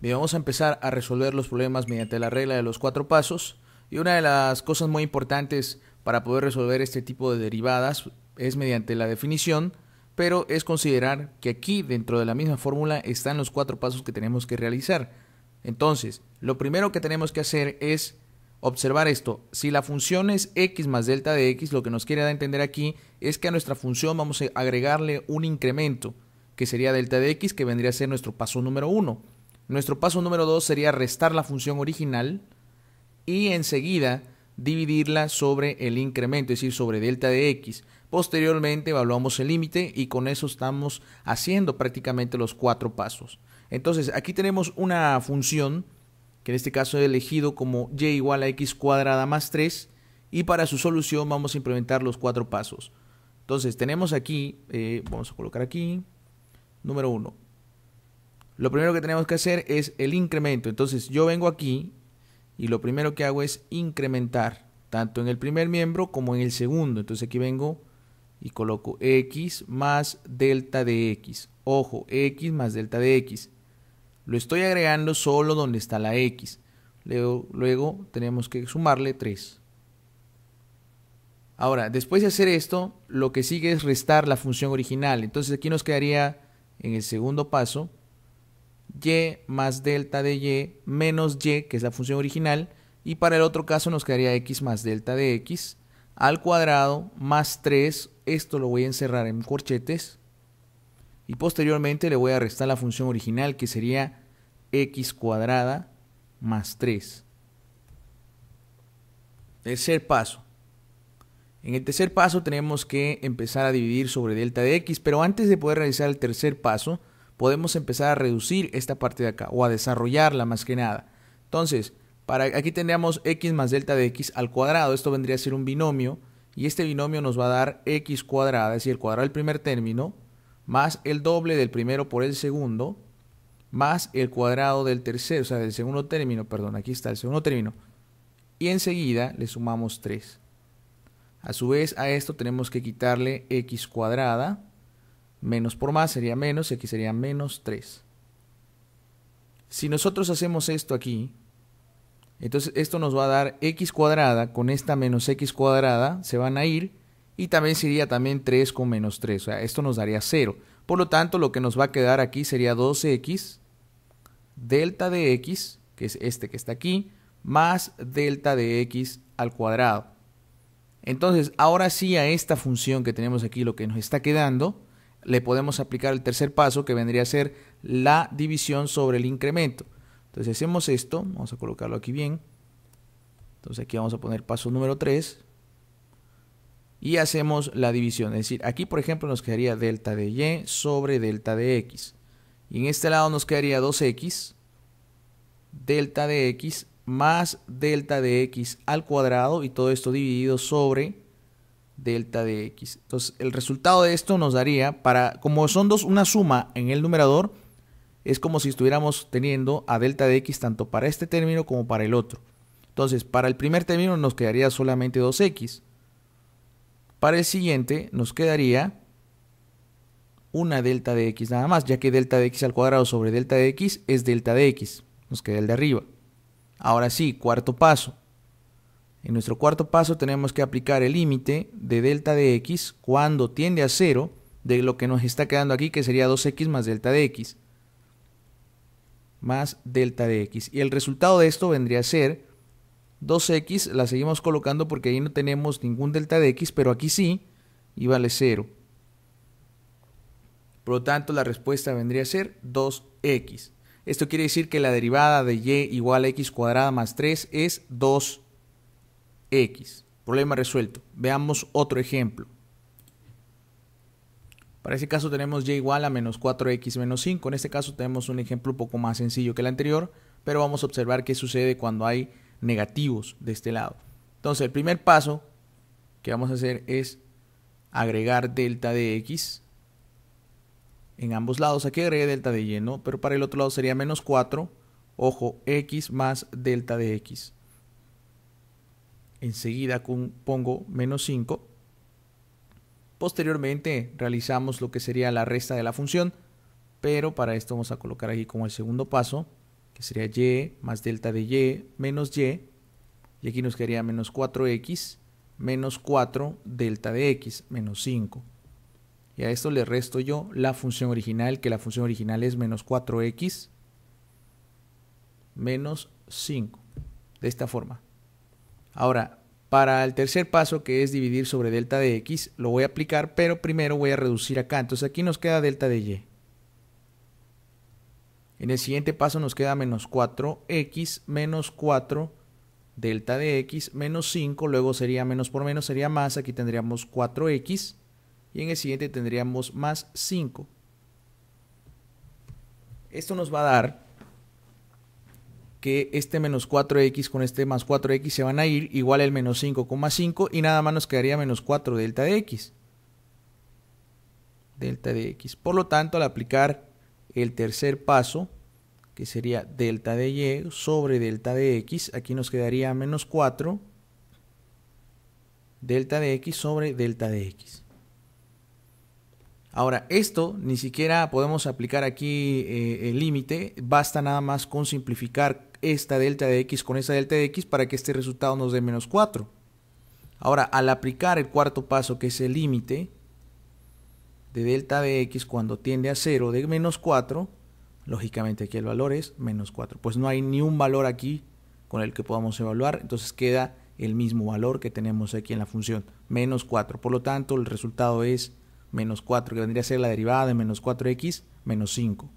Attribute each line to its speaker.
Speaker 1: Bien, vamos a empezar a resolver los problemas mediante la regla de los cuatro pasos. Y una de las cosas muy importantes para poder resolver este tipo de derivadas es mediante la definición, pero es considerar que aquí dentro de la misma fórmula están los cuatro pasos que tenemos que realizar. Entonces, lo primero que tenemos que hacer es observar esto. Si la función es x más delta de x, lo que nos quiere dar a entender aquí es que a nuestra función vamos a agregarle un incremento, que sería delta de x, que vendría a ser nuestro paso número 1. Nuestro paso número 2 sería restar la función original y enseguida dividirla sobre el incremento, es decir, sobre delta de x. Posteriormente evaluamos el límite y con eso estamos haciendo prácticamente los cuatro pasos. Entonces, aquí tenemos una función que en este caso he elegido como y igual a x cuadrada más 3 y para su solución vamos a implementar los cuatro pasos. Entonces, tenemos aquí, eh, vamos a colocar aquí, número 1, lo primero que tenemos que hacer es el incremento. Entonces yo vengo aquí y lo primero que hago es incrementar, tanto en el primer miembro como en el segundo. Entonces aquí vengo y coloco x más delta de x. Ojo, x más delta de x. Lo estoy agregando solo donde está la x. Luego, tenemos que sumarle 3. Ahora, después de hacer esto, lo que sigue es restar la función original. Entonces aquí nos quedaría en el segundo paso y más delta de y menos y, que es la función original, y para el otro caso nos quedaría x más delta de x al cuadrado más 3, esto lo voy a encerrar en corchetes, y posteriormente le voy a restar la función original que sería x cuadrada más 3. Tercer paso. En el tercer paso tenemos que empezar a dividir sobre delta de x, pero antes de poder realizar el tercer paso, podemos empezar a reducir esta parte de acá o a desarrollarla más que nada. Entonces, para, aquí tendríamos x más delta de x al cuadrado, esto vendría a ser un binomio, y este binomio nos va a dar x cuadrada, es decir, el cuadrado del primer término, más el doble del primero por el segundo, más el cuadrado del tercero, o sea, del segundo término, perdón, aquí está el segundo término, y enseguida le sumamos 3. A su vez a esto tenemos que quitarle x cuadrada Menos por más sería menos x sería menos 3. Si nosotros hacemos esto aquí, entonces esto nos va a dar x cuadrada con esta menos x cuadrada, se van a ir y también sería también 3 con menos 3, o sea, esto nos daría 0. Por lo tanto, lo que nos va a quedar aquí sería 2 x delta de x, que es este que está aquí, más delta de x al cuadrado. Entonces, ahora sí a esta función que tenemos aquí, lo que nos está quedando le podemos aplicar el tercer paso que vendría a ser la división sobre el incremento. Entonces hacemos esto, vamos a colocarlo aquí bien. Entonces aquí vamos a poner paso número 3 y hacemos la división. Es decir, aquí por ejemplo nos quedaría delta de y sobre delta de x. Y en este lado nos quedaría 2x, delta de x más delta de x al cuadrado y todo esto dividido sobre delta de x. Entonces, el resultado de esto nos daría, para como son dos, una suma en el numerador, es como si estuviéramos teniendo a delta de x tanto para este término como para el otro. Entonces, para el primer término nos quedaría solamente 2x. Para el siguiente nos quedaría una delta de x nada más, ya que delta de x al cuadrado sobre delta de x es delta de x. Nos queda el de arriba. Ahora sí, cuarto paso. En nuestro cuarto paso tenemos que aplicar el límite de delta de x cuando tiende a 0 de lo que nos está quedando aquí que sería 2x más delta de x más delta de x. Y el resultado de esto vendría a ser 2x, la seguimos colocando porque ahí no tenemos ningún delta de x, pero aquí sí, y vale 0. Por lo tanto, la respuesta vendría a ser 2x. Esto quiere decir que la derivada de y igual a x cuadrada más 3 es 2 X. Problema resuelto. Veamos otro ejemplo. Para este caso tenemos y igual a menos 4x menos 5. En este caso tenemos un ejemplo un poco más sencillo que el anterior, pero vamos a observar qué sucede cuando hay negativos de este lado. Entonces el primer paso que vamos a hacer es agregar delta de x en ambos lados. Aquí agregué delta de y, ¿no? Pero para el otro lado sería menos 4, ojo, x más delta de x enseguida pongo menos 5. Posteriormente realizamos lo que sería la resta de la función, pero para esto vamos a colocar aquí como el segundo paso, que sería y más delta de y menos y, y aquí nos quedaría menos 4x menos 4 delta de x menos 5. Y a esto le resto yo la función original, que la función original es menos 4x menos 5. De esta forma. Ahora, para el tercer paso, que es dividir sobre delta de x, lo voy a aplicar, pero primero voy a reducir acá. Entonces aquí nos queda delta de y. En el siguiente paso nos queda menos 4x menos 4 delta de x menos 5, luego sería menos por menos, sería más, aquí tendríamos 4x y en el siguiente tendríamos más 5. Esto nos va a dar que este menos 4x con este más 4x se van a ir igual al menos 5,5 y nada más nos quedaría menos 4 delta de x. Delta de x. Por lo tanto, al aplicar el tercer paso, que sería delta de y sobre delta de x, aquí nos quedaría menos 4 delta de x sobre delta de x. Ahora, esto ni siquiera podemos aplicar aquí eh, el límite, basta nada más con simplificar esta delta de x con esta delta de x para que este resultado nos dé menos 4. Ahora, al aplicar el cuarto paso, que es el límite de delta de x cuando tiende a 0 de menos 4, lógicamente aquí el valor es menos 4. Pues no hay ni un valor aquí con el que podamos evaluar, entonces queda el mismo valor que tenemos aquí en la función, menos 4. Por lo tanto, el resultado es menos 4, que vendría a ser la derivada de menos 4x menos 5.